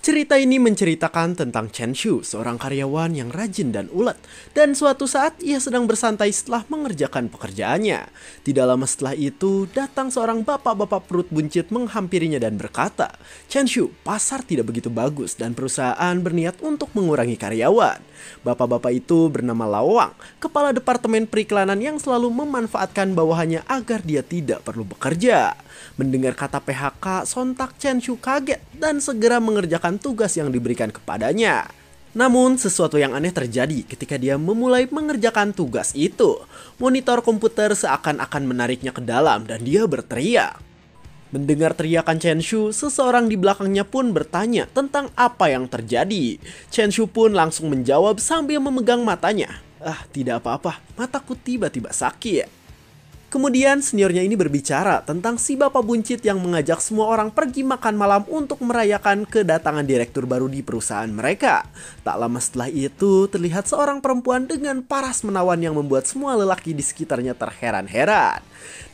Cerita ini menceritakan tentang Chen Shu, seorang karyawan yang rajin dan ulet, dan suatu saat ia sedang bersantai setelah mengerjakan pekerjaannya. Tidak lama setelah itu, datang seorang bapak-bapak perut buncit menghampirinya dan berkata, Chen Shu, pasar tidak begitu bagus dan perusahaan berniat untuk mengurangi karyawan. Bapak-bapak itu bernama Lawang, kepala departemen periklanan yang selalu memanfaatkan bawahannya agar dia tidak perlu bekerja. Mendengar kata PHK, sontak Chen Shu kaget dan segera mengerjakan tugas yang diberikan kepadanya. Namun, sesuatu yang aneh terjadi ketika dia memulai mengerjakan tugas itu. Monitor komputer seakan-akan menariknya ke dalam dan dia berteriak. Mendengar teriakan Chen Shu, seseorang di belakangnya pun bertanya tentang apa yang terjadi. Chen Shu pun langsung menjawab sambil memegang matanya. Ah, tidak apa-apa, mataku tiba-tiba sakit. Kemudian seniornya ini berbicara tentang si bapak buncit yang mengajak semua orang pergi makan malam untuk merayakan kedatangan direktur baru di perusahaan mereka. Tak lama setelah itu, terlihat seorang perempuan dengan paras menawan yang membuat semua lelaki di sekitarnya terheran-heran.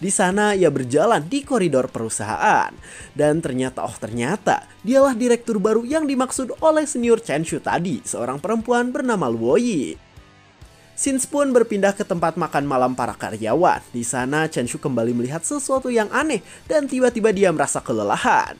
Di sana ia berjalan di koridor perusahaan. Dan ternyata oh ternyata, dialah direktur baru yang dimaksud oleh senior Chen Shu tadi, seorang perempuan bernama Luoyi. Yi. Sins pun berpindah ke tempat makan malam para karyawan. Di sana, Chen Shu kembali melihat sesuatu yang aneh dan tiba-tiba dia merasa kelelahan.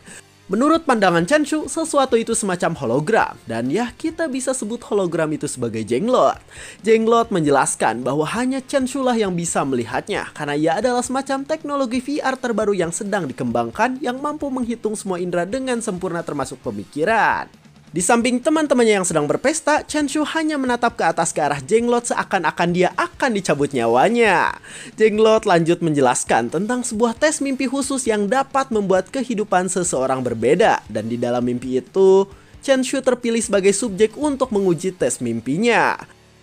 Menurut pandangan Chen Shu, sesuatu itu semacam hologram. Dan ya, kita bisa sebut hologram itu sebagai Jenglot. Jenglot menjelaskan bahwa hanya Shu lah yang bisa melihatnya, karena ia adalah semacam teknologi VR terbaru yang sedang dikembangkan yang mampu menghitung semua indera dengan sempurna termasuk pemikiran. Di samping teman-temannya yang sedang berpesta, Chen Shu hanya menatap ke atas ke arah Jenglot seakan-akan dia akan dicabut nyawanya. Jenglot lanjut menjelaskan tentang sebuah tes mimpi khusus yang dapat membuat kehidupan seseorang berbeda. Dan di dalam mimpi itu, Chen Shu terpilih sebagai subjek untuk menguji tes mimpinya.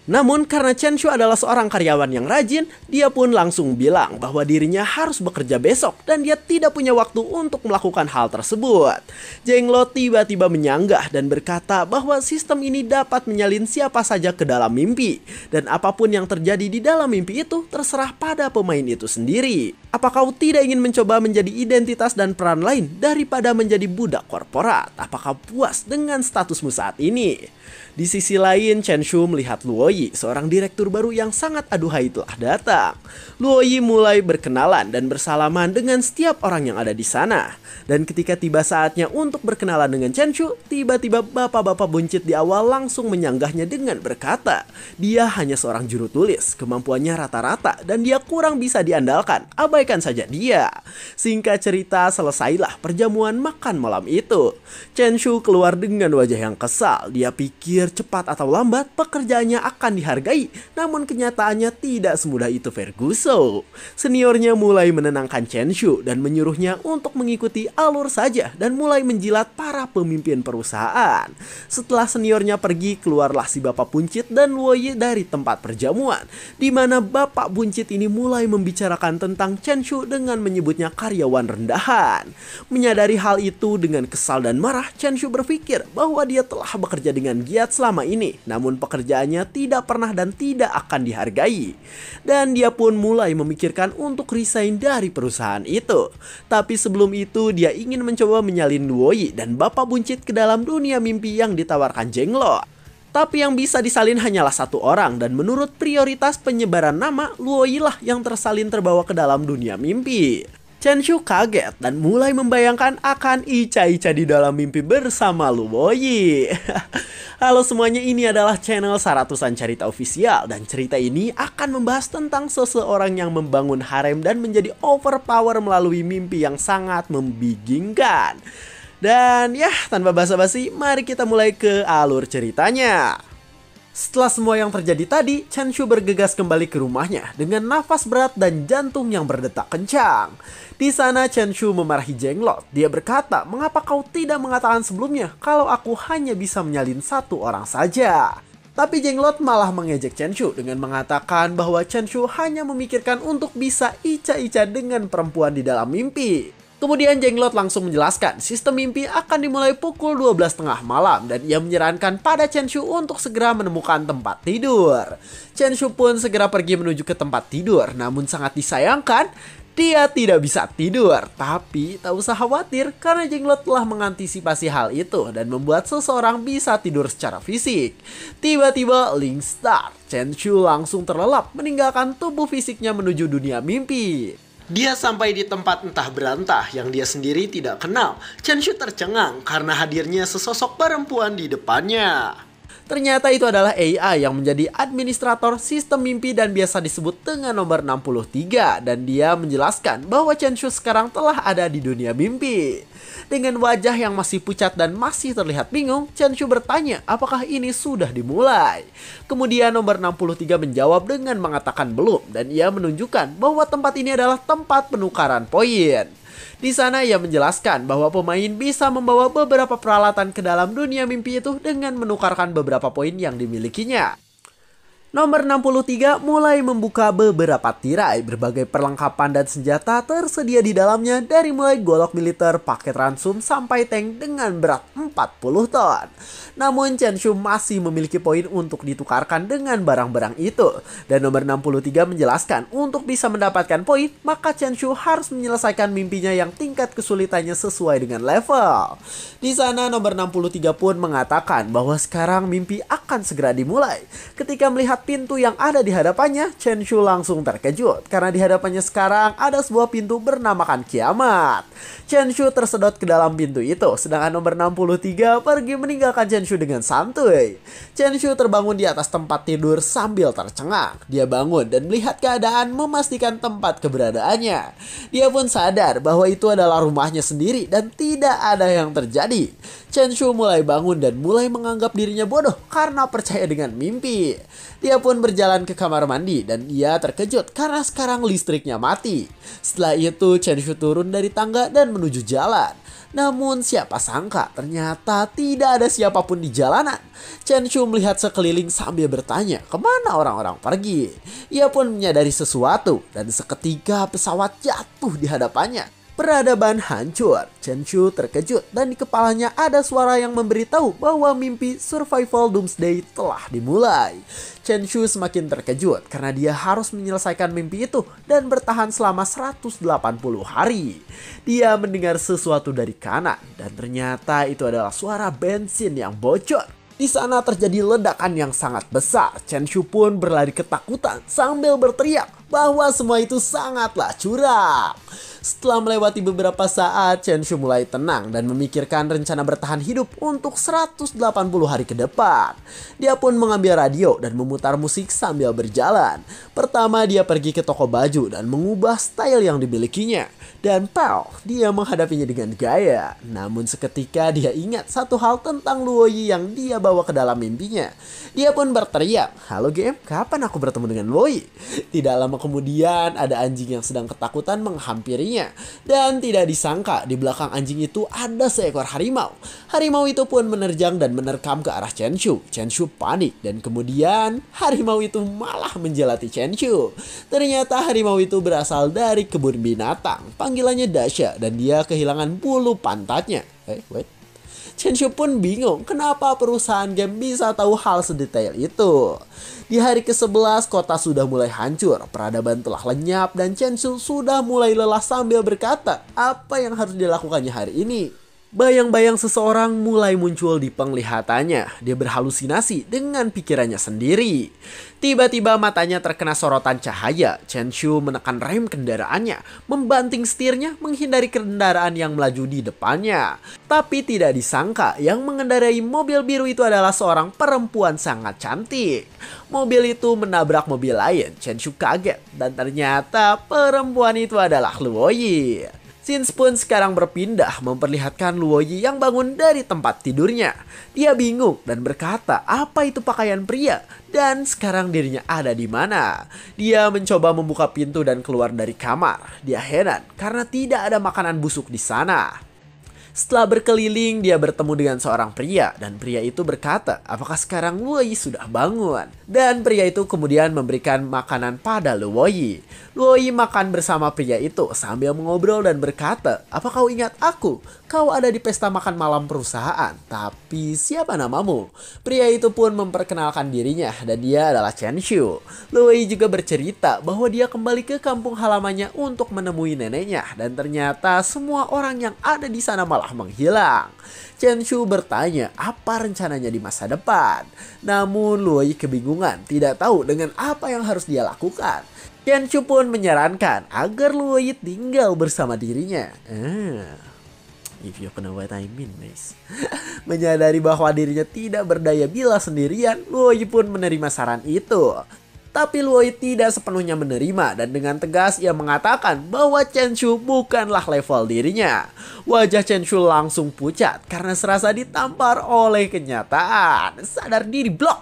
Namun karena Chen Shu adalah seorang karyawan yang rajin, dia pun langsung bilang bahwa dirinya harus bekerja besok dan dia tidak punya waktu untuk melakukan hal tersebut. Jeng Lo tiba-tiba menyanggah dan berkata bahwa sistem ini dapat menyalin siapa saja ke dalam mimpi dan apapun yang terjadi di dalam mimpi itu terserah pada pemain itu sendiri. Apa kau tidak ingin mencoba menjadi identitas dan peran lain daripada menjadi budak korporat? Apakah puas dengan statusmu saat ini? Di sisi lain, Chen Shu melihat Luo Yi, seorang direktur baru yang sangat aduhai telah datang. Yi mulai berkenalan dan bersalaman dengan setiap orang yang ada di sana. Dan ketika tiba saatnya untuk berkenalan dengan Chen Shu, tiba-tiba bapak-bapak buncit di awal langsung menyanggahnya dengan berkata, dia hanya seorang juru tulis, kemampuannya rata-rata, dan dia kurang bisa diandalkan, abaikan saja dia. Singkat cerita, selesailah perjamuan makan malam itu. Chen Shu keluar dengan wajah yang kesal, dia pikir pikir cepat atau lambat pekerjaannya akan dihargai, namun kenyataannya tidak semudah itu Ferguso. Seniornya mulai menenangkan Chen Shu dan menyuruhnya untuk mengikuti alur saja dan mulai menjilat para pemimpin perusahaan. Setelah seniornya pergi, keluarlah si Bapak Buncit dan Ye dari tempat perjamuan, di mana Bapak Buncit ini mulai membicarakan tentang Chen Shu dengan menyebutnya karyawan rendahan. Menyadari hal itu dengan kesal dan marah, Chen Shu berpikir bahwa dia telah bekerja dengan giat selama ini, namun pekerjaannya tidak pernah dan tidak akan dihargai. Dan dia pun mulai memikirkan untuk resign dari perusahaan itu. Tapi sebelum itu, dia ingin mencoba menyalin Luoyi dan Bapak Buncit ke dalam dunia mimpi yang ditawarkan Jenglo tapi yang bisa disalin hanyalah satu orang dan menurut prioritas penyebaran nama Luoyi lah yang tersalin terbawa ke dalam dunia mimpi. Chen Chenshu kaget dan mulai membayangkan akan Ica-Ica di dalam mimpi bersama Luboyi. Halo semuanya, ini adalah channel Saratusan Cerita Official dan cerita ini akan membahas tentang seseorang yang membangun harem dan menjadi overpower melalui mimpi yang sangat membingungkan. Dan ya, tanpa basa-basi, mari kita mulai ke alur ceritanya. Setelah semua yang terjadi tadi, Chen Shu bergegas kembali ke rumahnya dengan nafas berat dan jantung yang berdetak kencang. Di sana Chen Shu memarahi Jeng Lot. Dia berkata, mengapa kau tidak mengatakan sebelumnya kalau aku hanya bisa menyalin satu orang saja? Tapi Jeng Lot malah mengejek Chen Shu dengan mengatakan bahwa Chen Shu hanya memikirkan untuk bisa ica-ica dengan perempuan di dalam mimpi. Kemudian Jenglot langsung menjelaskan sistem mimpi akan dimulai pukul 12.30 malam dan ia menyarankan pada Chen Shu untuk segera menemukan tempat tidur. Chen Shu pun segera pergi menuju ke tempat tidur namun sangat disayangkan dia tidak bisa tidur, tapi tak usah khawatir karena Jenglot telah mengantisipasi hal itu dan membuat seseorang bisa tidur secara fisik. Tiba-tiba Link Star, Chen Shu langsung terlelap meninggalkan tubuh fisiknya menuju dunia mimpi. Dia sampai di tempat entah berantah yang dia sendiri tidak kenal. Chen Shu tercengang karena hadirnya sesosok perempuan di depannya. Ternyata itu adalah AI yang menjadi administrator sistem mimpi dan biasa disebut dengan nomor 63 dan dia menjelaskan bahwa Chenshu sekarang telah ada di dunia mimpi. Dengan wajah yang masih pucat dan masih terlihat bingung, Chenshu bertanya apakah ini sudah dimulai. Kemudian nomor 63 menjawab dengan mengatakan belum dan ia menunjukkan bahwa tempat ini adalah tempat penukaran poin. Di sana ia menjelaskan bahwa pemain bisa membawa beberapa peralatan ke dalam dunia mimpi itu dengan menukarkan beberapa poin yang dimilikinya. Nomor 63 mulai membuka beberapa tirai. Berbagai perlengkapan dan senjata tersedia di dalamnya dari mulai golok militer, paket ransum, sampai tank dengan berat 40 ton. Namun Chen Shu masih memiliki poin untuk ditukarkan dengan barang-barang itu. Dan nomor 63 menjelaskan untuk bisa mendapatkan poin, maka Chen Shu harus menyelesaikan mimpinya yang tingkat kesulitannya sesuai dengan level. Di sana nomor 63 pun mengatakan bahwa sekarang mimpi akan segera dimulai. Ketika melihat pintu yang ada di hadapannya, Chen Shu langsung terkejut karena di hadapannya sekarang ada sebuah pintu bernamakan kiamat. Chen Shu tersedot ke dalam pintu itu, sedangkan nomor 63 pergi meninggalkan Chen Shu dengan santuy. Chen Shu terbangun di atas tempat tidur sambil tercengang. Dia bangun dan melihat keadaan memastikan tempat keberadaannya. Dia pun sadar bahwa itu adalah rumahnya sendiri dan tidak ada yang terjadi. Chen Shu mulai bangun dan mulai menganggap dirinya bodoh karena percaya dengan mimpi. Dia ia pun berjalan ke kamar mandi dan ia terkejut karena sekarang listriknya mati. Setelah itu Chen Shu turun dari tangga dan menuju jalan. Namun siapa sangka ternyata tidak ada siapapun di jalanan. Chen Shu melihat sekeliling sambil bertanya kemana orang-orang pergi. Ia pun menyadari sesuatu dan seketika pesawat jatuh di hadapannya. Peradaban hancur. Chen Shu terkejut dan di kepalanya ada suara yang memberitahu bahwa mimpi survival doomsday telah dimulai. Chen Shu semakin terkejut karena dia harus menyelesaikan mimpi itu dan bertahan selama 180 hari. Dia mendengar sesuatu dari kanan dan ternyata itu adalah suara bensin yang bocor. Di sana terjadi ledakan yang sangat besar. Chen Shu pun berlari ketakutan sambil berteriak bahwa semua itu sangatlah curang. Setelah melewati beberapa saat, Chen Shu mulai tenang dan memikirkan rencana bertahan hidup untuk 180 hari ke depan. Dia pun mengambil radio dan memutar musik sambil berjalan. Pertama dia pergi ke toko baju dan mengubah style yang dimilikinya. Dan pow, dia menghadapinya dengan gaya. Namun seketika dia ingat satu hal tentang Luo Yi yang dia bawa ke dalam mimpinya. Dia pun berteriak, Halo GM, kapan aku bertemu dengan Luo Yi? Tidak lama kemudian ada anjing yang sedang ketakutan menghampiri anjingnya. Dan tidak disangka di belakang anjing itu ada seekor harimau. Harimau itu pun menerjang dan menerkam ke arah Chen Shu. Chen Shu panik dan kemudian harimau itu malah menjelati Shu. Ternyata harimau itu berasal dari kebun binatang. Panggilannya Dasha dan dia kehilangan bulu pantatnya. Eh, wait. Chenshu pun bingung kenapa perusahaan game bisa tahu hal sedetail itu. Di hari ke-11, kota sudah mulai hancur, peradaban telah lenyap, dan Chenshu sudah mulai lelah sambil berkata, apa yang harus dilakukannya hari ini? Bayang-bayang seseorang mulai muncul di penglihatannya. Dia berhalusinasi dengan pikirannya sendiri. Tiba-tiba matanya terkena sorotan cahaya. Chen Shu menekan rem kendaraannya, membanting setirnya menghindari kendaraan yang melaju di depannya. Tapi tidak disangka yang mengendarai mobil biru itu adalah seorang perempuan sangat cantik. Mobil itu menabrak mobil lain. Chen Shu kaget dan ternyata perempuan itu adalah Luo Yi. Sins pun sekarang berpindah memperlihatkan Luoyi yang bangun dari tempat tidurnya. Dia bingung dan berkata apa itu pakaian pria dan sekarang dirinya ada di mana. Dia mencoba membuka pintu dan keluar dari kamar. Dia heran karena tidak ada makanan busuk di sana. Setelah berkeliling, dia bertemu dengan seorang pria dan pria itu berkata, apakah sekarang Luoyi sudah bangun? Dan pria itu kemudian memberikan makanan pada Luoyi. Luoyi makan bersama pria itu sambil mengobrol dan berkata, apa kau ingat aku? Kau ada di pesta makan malam perusahaan, tapi siapa namamu? Pria itu pun memperkenalkan dirinya dan dia adalah Chen Xiu. Lui juga bercerita bahwa dia kembali ke kampung halamannya untuk menemui neneknya dan ternyata semua orang yang ada di sana malah menghilang. Chen Xiu bertanya apa rencananya di masa depan. Namun Lui kebingungan tidak tahu dengan apa yang harus dia lakukan. Chen Xiu pun menyarankan agar Lui tinggal bersama dirinya. Eh if you know what I mean guys. Menyadari bahwa dirinya tidak berdaya bila sendirian, Luoyi pun menerima saran itu. Tapi Luo tidak sepenuhnya menerima dan dengan tegas ia mengatakan bahwa Chen Shu bukanlah level dirinya. Wajah Chen Shu langsung pucat karena serasa ditampar oleh kenyataan. Sadar diri blok.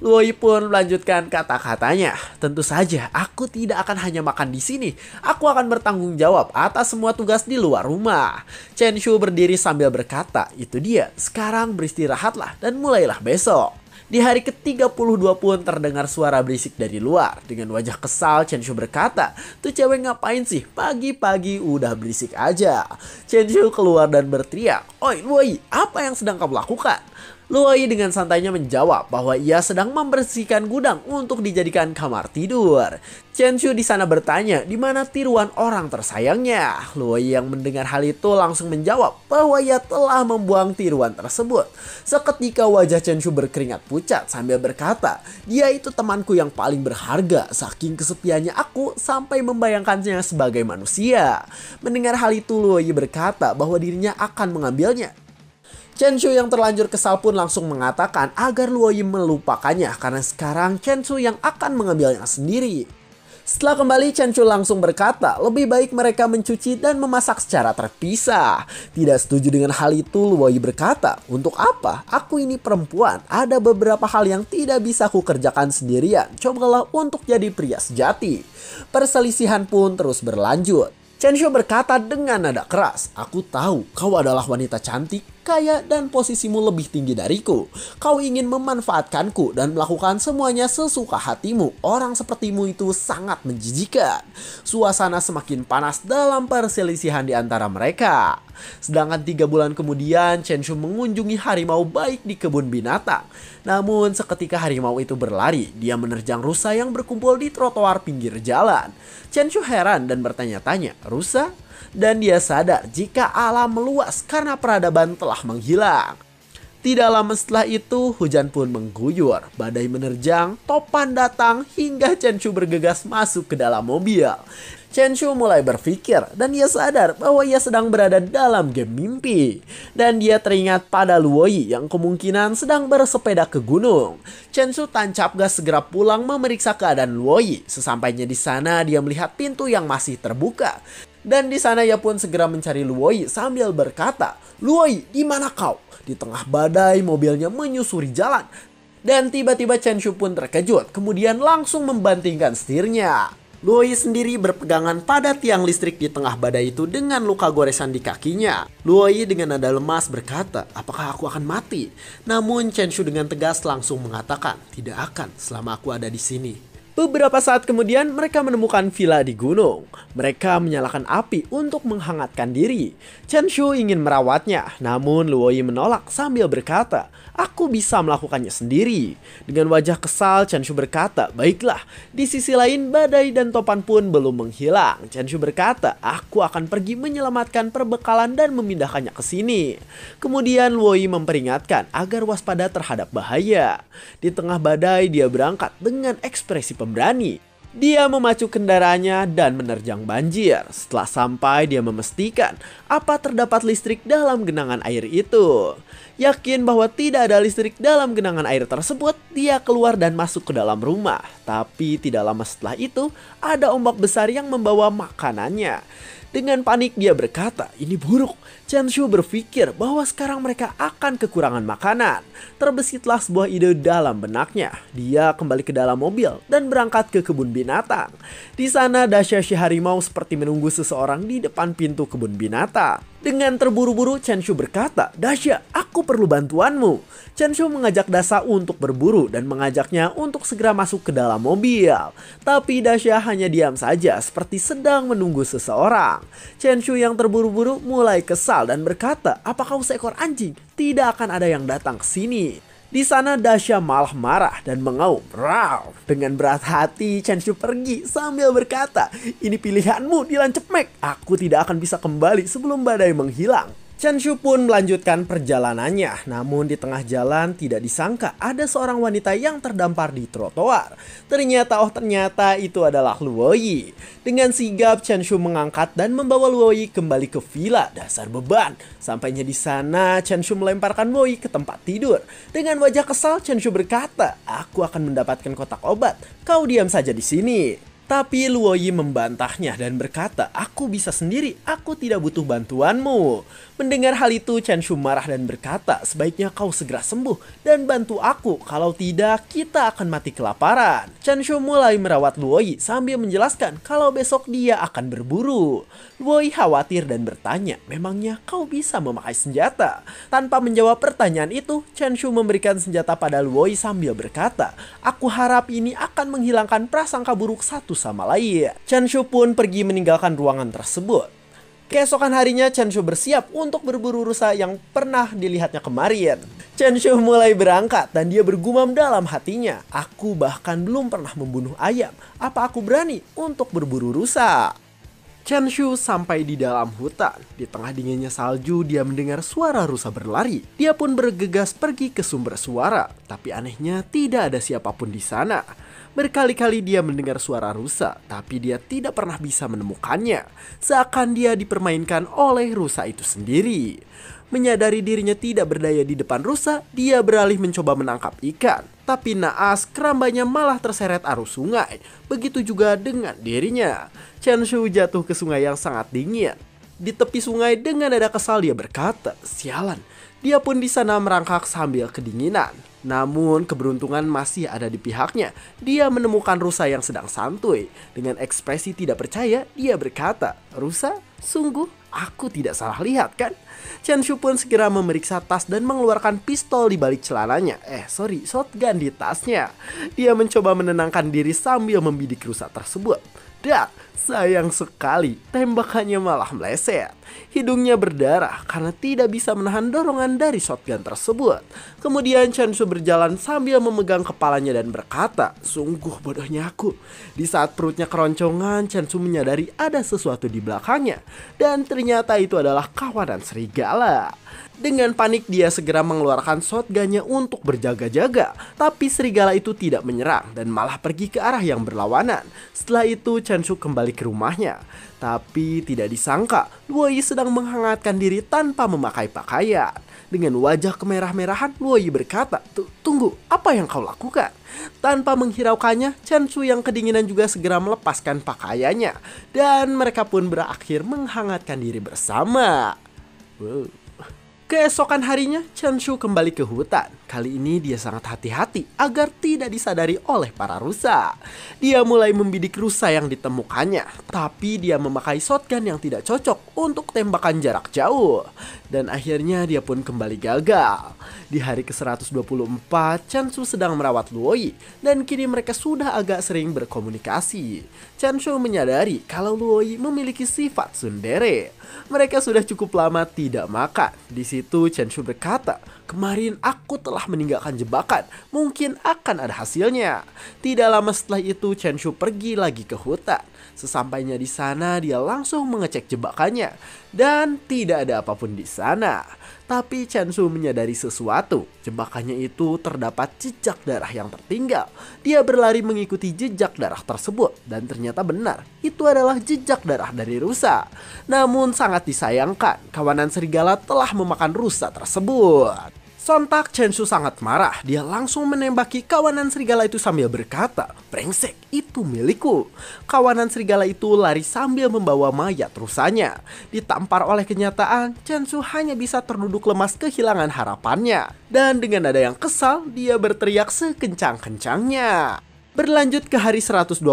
Luoi pun melanjutkan kata-katanya. Tentu saja, aku tidak akan hanya makan di sini. Aku akan bertanggung jawab atas semua tugas di luar rumah. Chen Shu berdiri sambil berkata, itu dia, sekarang beristirahatlah dan mulailah besok. Di hari ke-32 pun terdengar suara berisik dari luar. Dengan wajah kesal, Chen Shu berkata, Tuh cewek ngapain sih? Pagi-pagi udah berisik aja. Chen Shu keluar dan berteriak, Oi, woi, apa yang sedang kamu lakukan? Luoyi dengan santainya menjawab bahwa ia sedang membersihkan gudang untuk dijadikan kamar tidur. Chen Shu di sana bertanya di mana tiruan orang tersayangnya. Luoyi yang mendengar hal itu langsung menjawab bahwa ia telah membuang tiruan tersebut. Seketika wajah Chen Shu berkeringat pucat sambil berkata, dia itu temanku yang paling berharga saking kesepiannya aku sampai membayangkannya sebagai manusia. Mendengar hal itu Luoyi berkata bahwa dirinya akan mengambilnya Chen Shu yang terlanjur kesal pun langsung mengatakan agar Luo Yi melupakannya karena sekarang Chen Shu yang akan mengambilnya sendiri. Setelah kembali, Chen Shu langsung berkata, lebih baik mereka mencuci dan memasak secara terpisah. Tidak setuju dengan hal itu, Luo Yi berkata, untuk apa? Aku ini perempuan, ada beberapa hal yang tidak bisa aku kerjakan sendirian. Cobalah untuk jadi pria sejati. Perselisihan pun terus berlanjut. Chen Shu berkata dengan nada keras, aku tahu kau adalah wanita cantik kaya, dan posisimu lebih tinggi dariku. Kau ingin memanfaatkanku dan melakukan semuanya sesuka hatimu. Orang sepertimu itu sangat menjijikan. Suasana semakin panas dalam perselisihan di antara mereka. Sedangkan tiga bulan kemudian, Chen Shu mengunjungi harimau baik di kebun binatang. Namun, seketika harimau itu berlari, dia menerjang rusa yang berkumpul di trotoar pinggir jalan. Chen Shu heran dan bertanya-tanya, "Rusa, dan dia sadar jika alam meluas karena peradaban telah menghilang. Tidak lama setelah itu, hujan pun mengguyur. Badai menerjang, topan datang, hingga Chen Chu bergegas masuk ke dalam mobil. Chen Chu mulai berpikir dan ia sadar bahwa ia sedang berada dalam game mimpi. Dan dia teringat pada Luoyi yang kemungkinan sedang bersepeda ke gunung. Chen Chu tancap gas segera pulang memeriksa keadaan Luoyi. Sesampainya di sana, dia melihat pintu yang masih terbuka. Dan di sana ia pun segera mencari Luoyi sambil berkata, Luoyi, di mana kau? Di tengah badai, mobilnya menyusuri jalan. Dan tiba-tiba Chen Shu pun terkejut, kemudian langsung membantingkan setirnya. Luoyi sendiri berpegangan pada tiang listrik di tengah badai itu dengan luka goresan di kakinya. Luoyi dengan nada lemas berkata, apakah aku akan mati? Namun Chen Shu dengan tegas langsung mengatakan, tidak akan selama aku ada di sini. Beberapa saat kemudian mereka menemukan villa di gunung. Mereka menyalakan api untuk menghangatkan diri. Chen Shu ingin merawatnya, namun Luo Yi menolak sambil berkata, aku bisa melakukannya sendiri. Dengan wajah kesal, Chen Shu berkata, baiklah. Di sisi lain, badai dan topan pun belum menghilang. Chen Shu berkata, aku akan pergi menyelamatkan perbekalan dan memindahkannya ke sini. Kemudian Luo Yi memperingatkan agar waspada terhadap bahaya. Di tengah badai, dia berangkat dengan ekspresi pemberani. Dia memacu kendaraannya dan menerjang banjir. Setelah sampai, dia memastikan apa terdapat listrik dalam genangan air itu. Yakin bahwa tidak ada listrik dalam genangan air tersebut, dia keluar dan masuk ke dalam rumah. Tapi tidak lama setelah itu, ada ombak besar yang membawa makanannya. Dengan panik dia berkata ini buruk. Chen Shu berpikir bahwa sekarang mereka akan kekurangan makanan. Terbesitlah sebuah ide dalam benaknya. Dia kembali ke dalam mobil dan berangkat ke kebun binatang. Di sana Dasha si harimau seperti menunggu seseorang di depan pintu kebun binatang. Dengan terburu-buru, Chen Shu berkata, Dasha, aku perlu bantuanmu. Chen Shu mengajak Dasha untuk berburu dan mengajaknya untuk segera masuk ke dalam mobil. Tapi Dasha hanya diam saja seperti sedang menunggu seseorang. Chen Shu yang terburu-buru mulai kesal dan berkata, apa kau seekor anjing? Tidak akan ada yang datang ke sini. Di sana Dasha malah marah dan mengaum. Raw. Dengan berat hati, Chen Chenshu pergi sambil berkata, ini pilihanmu dilancep Mac. Aku tidak akan bisa kembali sebelum badai menghilang. Chen Shu pun melanjutkan perjalanannya, namun di tengah jalan tidak disangka ada seorang wanita yang terdampar di trotoar. Ternyata oh ternyata itu adalah Luo Yi. Dengan sigap Chen Shu mengangkat dan membawa Luo Yi kembali ke villa dasar beban. Sampainya di sana Chen Shu melemparkan Luo Yi ke tempat tidur. Dengan wajah kesal Chen Shu berkata, "Aku akan mendapatkan kotak obat. Kau diam saja di sini." Tapi Luo Yi membantahnya dan berkata, "Aku bisa sendiri, aku tidak butuh bantuanmu." Mendengar hal itu, Chen Shu marah dan berkata, sebaiknya kau segera sembuh dan bantu aku, kalau tidak kita akan mati kelaparan. Chen Shu mulai merawat Yi sambil menjelaskan kalau besok dia akan berburu. Yi khawatir dan bertanya, memangnya kau bisa memakai senjata? Tanpa menjawab pertanyaan itu, Chen Shu memberikan senjata pada Yi sambil berkata, aku harap ini akan menghilangkan prasangka buruk satu sama lain. Chen Shu pun pergi meninggalkan ruangan tersebut. Keesokan harinya, Chen Shu bersiap untuk berburu rusa yang pernah dilihatnya kemarin. Chen Shu mulai berangkat dan dia bergumam dalam hatinya, aku bahkan belum pernah membunuh ayam, apa aku berani untuk berburu rusa? Chen Shu sampai di dalam hutan. Di tengah dinginnya salju, dia mendengar suara rusa berlari. Dia pun bergegas pergi ke sumber suara, tapi anehnya tidak ada siapapun di sana. Berkali-kali dia mendengar suara rusa, tapi dia tidak pernah bisa menemukannya. Seakan dia dipermainkan oleh rusa itu sendiri. Menyadari dirinya tidak berdaya di depan rusa, dia beralih mencoba menangkap ikan. Tapi naas, kerambanya malah terseret arus sungai. Begitu juga dengan dirinya. Chen Shu jatuh ke sungai yang sangat dingin. Di tepi sungai dengan nada kesal dia berkata, Sialan, dia pun di sana merangkak sambil kedinginan. Namun keberuntungan masih ada di pihaknya. Dia menemukan rusa yang sedang santuy. Dengan ekspresi tidak percaya, dia berkata, "Rusa, sungguh aku tidak salah lihat kan?" Chen Shu pun segera memeriksa tas dan mengeluarkan pistol di balik celananya. Eh, sorry, shotgun di tasnya. Dia mencoba menenangkan diri sambil membidik rusa tersebut. Dak, sayang sekali, tembakannya malah meleset. Hidungnya berdarah karena tidak bisa menahan dorongan dari shotgun tersebut. Kemudian Chen Shu berjalan sambil memegang kepalanya dan berkata, Sungguh bodohnya aku. Di saat perutnya keroncongan, Chen Shu menyadari ada sesuatu di belakangnya. Dan ternyata itu adalah kawanan serigala serigala. Dengan panik dia segera mengeluarkan shotgunnya untuk berjaga-jaga, tapi serigala itu tidak menyerang dan malah pergi ke arah yang berlawanan. Setelah itu Chen Shu kembali ke rumahnya, tapi tidak disangka Luoyi sedang menghangatkan diri tanpa memakai pakaian. Dengan wajah kemerah-merahan, Luoyi berkata, "Tunggu, apa yang kau lakukan?" Tanpa menghiraukannya, Chen Shu yang kedinginan juga segera melepaskan pakaiannya dan mereka pun berakhir menghangatkan diri bersama. Wow. Keesokan harinya, Chen Shu kembali ke hutan. Kali ini dia sangat hati-hati agar tidak disadari oleh para rusa. Dia mulai membidik rusa yang ditemukannya, tapi dia memakai shotgun yang tidak cocok untuk tembakan jarak jauh. Dan akhirnya dia pun kembali gagal. Di hari ke-124, Chen Shu sedang merawat Luoyi, dan kini mereka sudah agak sering berkomunikasi. Shou menyadari kalau Yi memiliki sifat sundere. Mereka sudah cukup lama tidak makan. Di situ Shou berkata, kemarin aku aku telah meninggalkan jebakan. Mungkin akan ada hasilnya. Tidak lama setelah itu, Chen Shu pergi lagi ke hutan. Sesampainya di sana, dia langsung mengecek jebakannya. Dan tidak ada apapun di sana. Tapi Chen Shu menyadari sesuatu. Jebakannya itu terdapat jejak darah yang tertinggal. Dia berlari mengikuti jejak darah tersebut dan ternyata benar, itu adalah jejak darah dari rusa. Namun sangat disayangkan, kawanan serigala telah memakan rusa tersebut. Sontak Chensu sangat marah, dia langsung menembaki kawanan serigala itu sambil berkata, Brengsek, itu milikku. Kawanan serigala itu lari sambil membawa mayat rusanya. Ditampar oleh kenyataan, Chensu hanya bisa terduduk lemas kehilangan harapannya. Dan dengan nada yang kesal, dia berteriak sekencang-kencangnya. Berlanjut ke hari 126,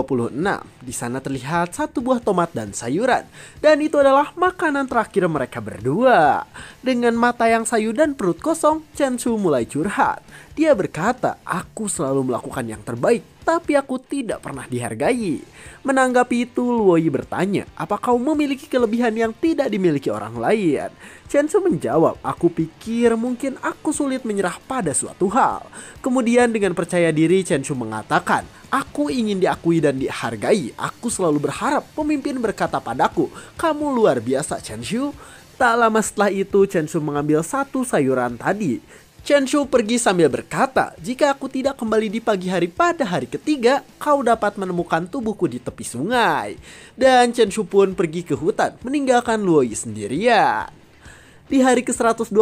di sana terlihat satu buah tomat dan sayuran. Dan itu adalah makanan terakhir mereka berdua. Dengan mata yang sayu dan perut kosong, Chen Su mulai curhat. Dia berkata, aku selalu melakukan yang terbaik tapi aku tidak pernah dihargai. Menanggapi itu, Luoyi bertanya, apa kau memiliki kelebihan yang tidak dimiliki orang lain? Chen Chensu menjawab, aku pikir mungkin aku sulit menyerah pada suatu hal. Kemudian dengan percaya diri, Chen Chensu mengatakan, aku ingin diakui dan dihargai. Aku selalu berharap pemimpin berkata padaku, kamu luar biasa Chen Su. Tak lama setelah itu, Chen Su mengambil satu sayuran tadi. Chen Shu pergi sambil berkata, jika aku tidak kembali di pagi hari pada hari ketiga, kau dapat menemukan tubuhku di tepi sungai. Dan Chen Shu pun pergi ke hutan, meninggalkan Luo Yi sendirian. Di hari ke-127,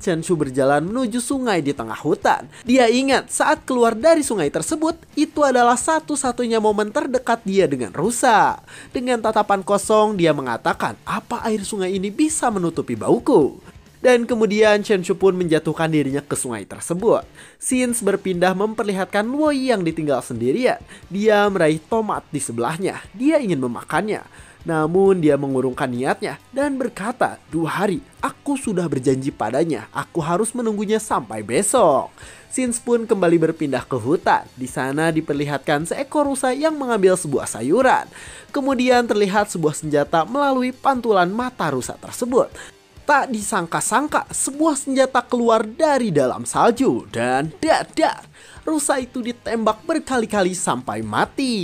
Chen Shu berjalan menuju sungai di tengah hutan. Dia ingat saat keluar dari sungai tersebut, itu adalah satu-satunya momen terdekat dia dengan rusa. Dengan tatapan kosong, dia mengatakan, apa air sungai ini bisa menutupi bauku? dan kemudian Shu pun menjatuhkan dirinya ke sungai tersebut. Sins berpindah memperlihatkan Yi yang ditinggal sendirian. Dia meraih tomat di sebelahnya. Dia ingin memakannya. Namun dia mengurungkan niatnya dan berkata, dua hari aku sudah berjanji padanya, aku harus menunggunya sampai besok. Sins pun kembali berpindah ke hutan. Di sana diperlihatkan seekor rusa yang mengambil sebuah sayuran. Kemudian terlihat sebuah senjata melalui pantulan mata rusa tersebut. Tak disangka-sangka, sebuah senjata keluar dari dalam salju dan dadar, rusa itu ditembak berkali-kali sampai mati.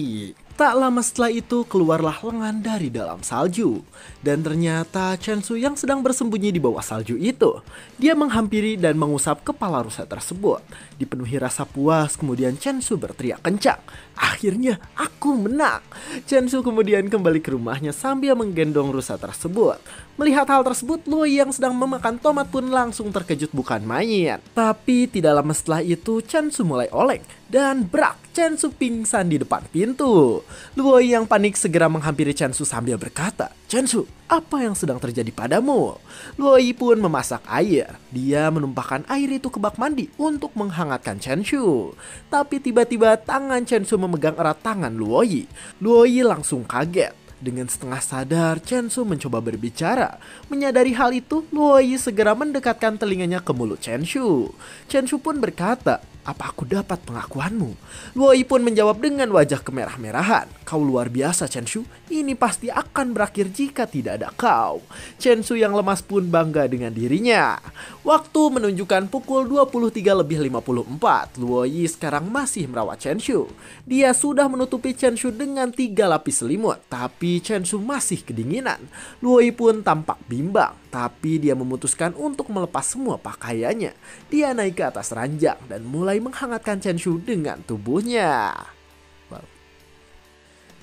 Tak lama setelah itu keluarlah lengan dari dalam salju. Dan ternyata Chen Su yang sedang bersembunyi di bawah salju itu. Dia menghampiri dan mengusap kepala rusa tersebut. Dipenuhi rasa puas, kemudian Chen Su berteriak kencang. Akhirnya aku menang. Chen Su kemudian kembali ke rumahnya sambil menggendong rusa tersebut. Melihat hal tersebut, Luo yang sedang memakan tomat pun langsung terkejut bukan main. Tapi tidak lama setelah itu, Chen Su mulai oleng dan berak. Chen Su pingsan di depan pintu. Luo yang panik segera menghampiri Chen Su sambil berkata, Chensu, apa yang sedang terjadi padamu? Loi pun memasak air. Dia menumpahkan air itu ke bak mandi untuk menghangatkan Chensu. Tapi tiba-tiba tangan Chensu memegang erat tangan Luoyi. Yi langsung kaget. Dengan setengah sadar, Chensu mencoba berbicara. Menyadari hal itu, Luoyi segera mendekatkan telinganya ke mulut Chensu. Chensu pun berkata, apa aku dapat pengakuanmu? Luoyi pun menjawab dengan wajah kemerah-merahan. Kau luar biasa, Chen Shu. Ini pasti akan berakhir jika tidak ada kau. Chen Shu yang lemas pun bangga dengan dirinya. Waktu menunjukkan pukul 23 lebih 54. Luoyi sekarang masih merawat Chen Shu. Dia sudah menutupi Chen Shu dengan tiga lapis selimut, tapi Chen Shu masih kedinginan. Luoyi pun tampak bimbang. Tapi dia memutuskan untuk melepas semua pakaiannya. Dia naik ke atas ranjang dan mulai menghangatkan Chen Shu dengan tubuhnya.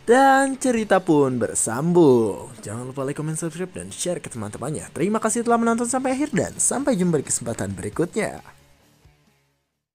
Dan cerita pun bersambung. Jangan lupa like, comment, subscribe, dan share ke teman-temannya. Terima kasih telah menonton sampai akhir dan sampai jumpa di kesempatan berikutnya.